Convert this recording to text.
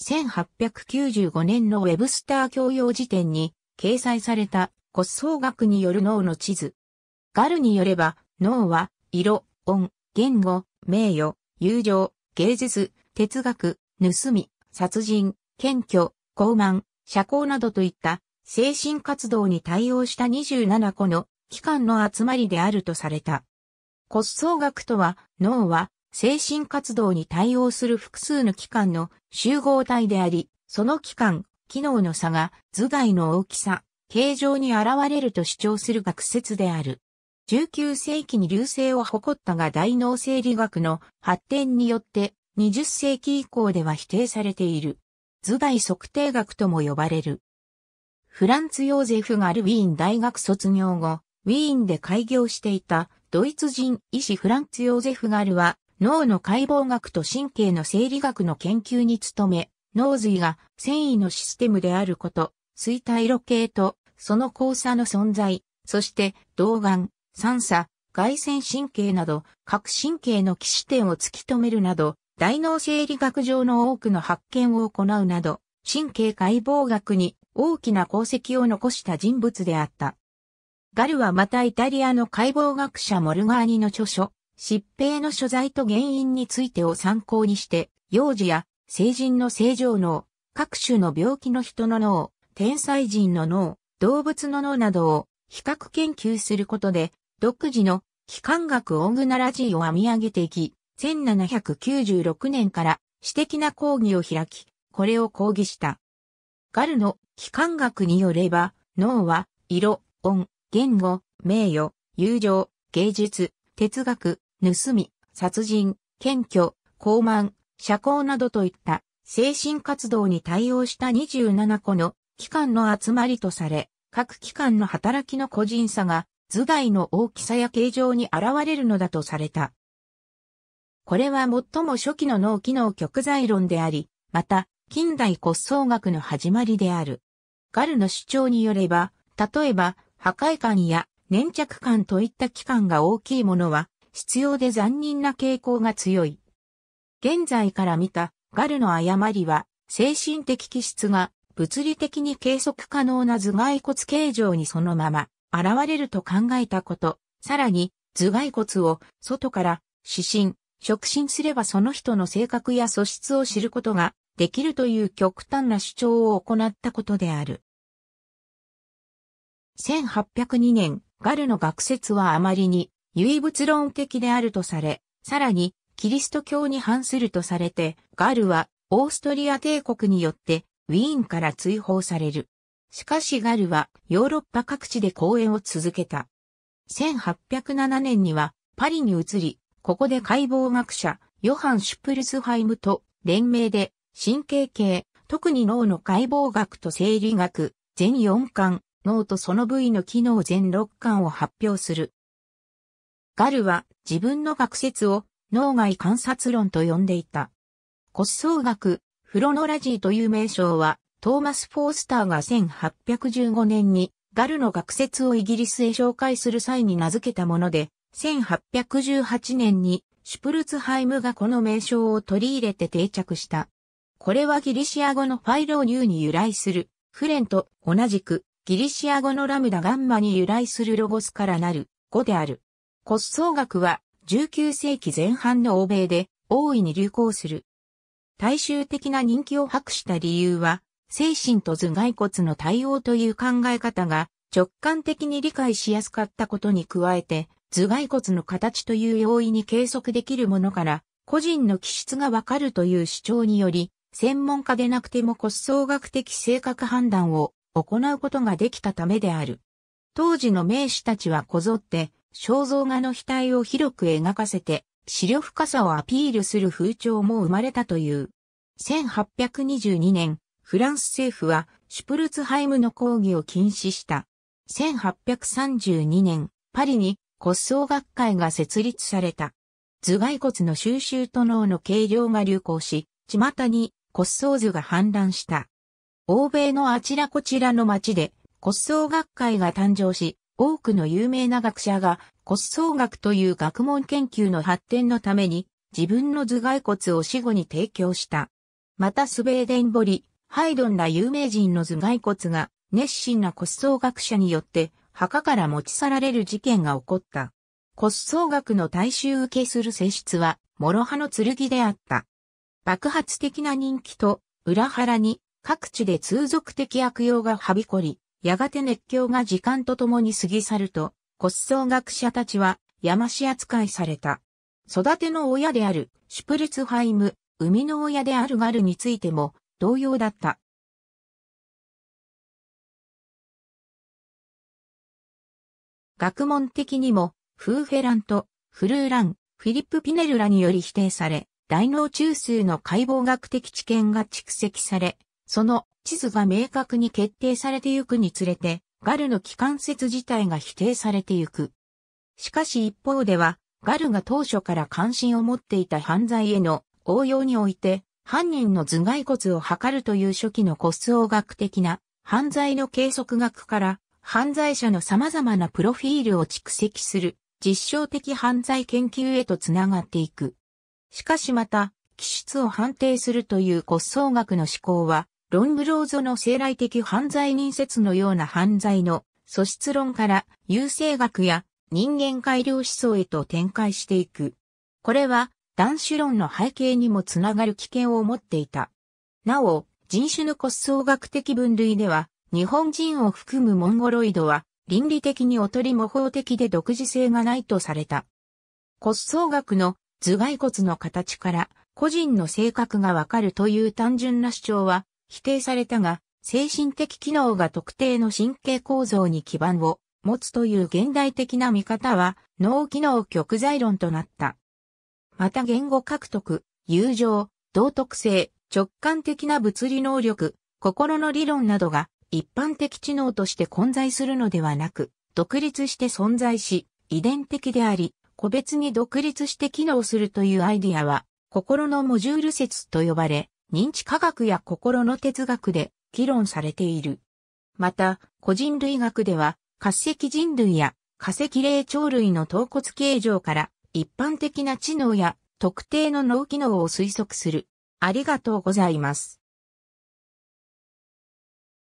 1895年のウェブスター教養辞典に掲載された骨相学による脳の地図。ガルによれば、脳は、色、音、言語、名誉、友情、芸術、哲学、盗み、殺人、謙虚、傲慢、社交などといった精神活動に対応した27個の機関の集まりであるとされた。骨相学とは、脳は精神活動に対応する複数の機関の集合体であり、その機関、機能の差が頭蓋の大きさ、形状に現れると主張する学説である。19世紀に流星を誇ったが大脳生理学の発展によって20世紀以降では否定されている。頭蓋測定学とも呼ばれる。フランツ・ヨーゼフ・ガルウィーン大学卒業後、ウィーンで開業していたドイツ人医師フランツ・ヨーゼフ・ガルは脳の解剖学と神経の生理学の研究に努め、脳髄が繊維のシステムであること、衰退路系とその交差の存在、そして動眼、酸叉、外線神経など各神経の起始点を突き止めるなど、大脳生理学上の多くの発見を行うなど、神経解剖学に大きな功績を残した人物であった。ガルはまたイタリアの解剖学者モルガーニの著書、疾病の所在と原因についてを参考にして、幼児や成人の正常脳、各種の病気の人の脳、天才人の脳、動物の脳などを比較研究することで、独自の機関学オングナラジーを編み上げていき、1796年から私的な講義を開き、これを講義した。ガルの機関学によれば、脳は色、音、言語、名誉、友情、芸術、哲学、盗み、殺人、検挙、高慢、社交などといった精神活動に対応した27個の機関の集まりとされ、各機関の働きの個人差が頭蓋の大きさや形状に現れるのだとされた。これは最も初期の脳機能極在論であり、また、近代骨相学の始まりである。ガルの主張によれば、例えば、破壊感や粘着感といった機関が大きいものは、必要で残忍な傾向が強い。現在から見たガルの誤りは精神的気質が物理的に計測可能な頭蓋骨形状にそのまま現れると考えたこと、さらに頭蓋骨を外から指針、触診すればその人の性格や素質を知ることができるという極端な主張を行ったことである。1802年、ガルの学説はあまりに唯物論的であるとされ、さらに、キリスト教に反するとされて、ガルは、オーストリア帝国によって、ウィーンから追放される。しかしガルは、ヨーロッパ各地で講演を続けた。1807年には、パリに移り、ここで解剖学者、ヨハン・シュプルツハイムと連名で、神経系、特に脳の解剖学と生理学、全4巻、脳とその部位の機能全6巻を発表する。ガルは自分の学説を脳外観察論と呼んでいた。骨相学、フロノラジーという名称は、トーマス・フォースターが1815年にガルの学説をイギリスへ紹介する際に名付けたもので、1818年にシュプルツハイムがこの名称を取り入れて定着した。これはギリシア語のファイローニューに由来する、フレンと同じくギリシア語のラムダガンマに由来するロゴスからなる語である。骨葬学は19世紀前半の欧米で大いに流行する。大衆的な人気を博した理由は、精神と頭蓋骨の対応という考え方が直感的に理解しやすかったことに加えて、頭蓋骨の形という容易に計測できるものから、個人の気質がわかるという主張により、専門家でなくても骨相学的性格判断を行うことができたためである。当時の名士たちはこぞって肖像画の額を広く描かせて、視力深さをアピールする風潮も生まれたという。1822年、フランス政府はシュプルツハイムの講義を禁止した。1832年、パリに骨葬学会が設立された。頭蓋骨の収集と脳の計量が流行し、巷に骨葬図が氾濫した。欧米のあちらこちらの町で骨葬学会が誕生し、多くの有名な学者が、骨葬学という学問研究の発展のために、自分の頭蓋骨を死後に提供した。またスウェーデンボリ、ハイドンら有名人の頭蓋骨が、熱心な骨葬学者によって、墓から持ち去られる事件が起こった。骨葬学の大衆受けする性質は、諸刃の剣であった。爆発的な人気と、裏腹に、各地で通俗的悪用がはびこり、やがて熱狂が時間とともに過ぎ去ると、骨葬学者たちは山師扱いされた。育ての親であるシュプルツハイム、生みの親であるガルについても同様だった。学問的にも、フーフェランとフルーラン、フィリップ・ピネルらにより否定され、大脳中枢の解剖学的知見が蓄積され、その地図が明確に決定されてゆくにつれて、ガルの機関説自体が否定されてゆく。しかし一方では、ガルが当初から関心を持っていた犯罪への応用において、犯人の頭蓋骨を測るという初期の骨相学的な犯罪の計測学から犯罪者の様々なプロフィールを蓄積する実証的犯罪研究へとつながっていく。しかしまた、気質を判定するという骨相学の思考はロングローゾの生来的犯罪人説のような犯罪の素質論から優生学や人間改良思想へと展開していく。これは男子論の背景にもつながる危険を持っていた。なお、人種の骨相学的分類では、日本人を含むモンゴロイドは、倫理的に劣り模倣的で独自性がないとされた。骨相学の頭蓋骨の形から個人の性格がわかるという単純な主張は、否定されたが、精神的機能が特定の神経構造に基盤を持つという現代的な見方は脳機能極在論となった。また言語獲得、友情、道徳性、直感的な物理能力、心の理論などが一般的知能として混在するのではなく、独立して存在し、遺伝的であり、個別に独立して機能するというアイディアは、心のモジュール説と呼ばれ、認知科学や心の哲学で議論されている。また、個人類学では、活石人類や化石霊長類の頭骨形状から一般的な知能や特定の脳機能を推測する。ありがとうございます。